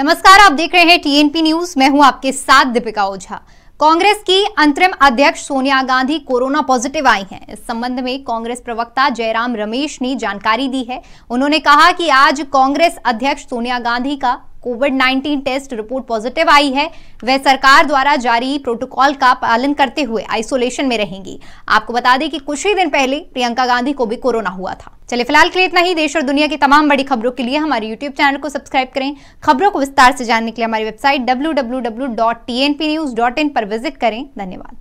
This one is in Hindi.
नमस्कार आप देख रहे हैं टीएनपी न्यूज मैं हूं आपके साथ दीपिका ओझा कांग्रेस की अंतरिम अध्यक्ष सोनिया गांधी कोरोना पॉजिटिव आई हैं इस संबंध में कांग्रेस प्रवक्ता जयराम रमेश ने जानकारी दी है उन्होंने कहा कि आज कांग्रेस अध्यक्ष सोनिया गांधी का कोविड 19 टेस्ट रिपोर्ट पॉजिटिव आई है वह सरकार द्वारा जारी प्रोटोकॉल का पालन करते हुए आइसोलेशन में रहेंगी आपको बता दें कि कुछ ही दिन पहले प्रियंका गांधी को भी कोरोना हुआ था चलिए फिलहाल के लिए इतना ही देश और दुनिया की तमाम बड़ी खबरों के लिए हमारे यूट्यूब चैनल को सब्सक्राइब करें खबरों को विस्तार से जानने के लिए हमारी वेबसाइट डब्ल्यू पर विजिट करें धन्यवाद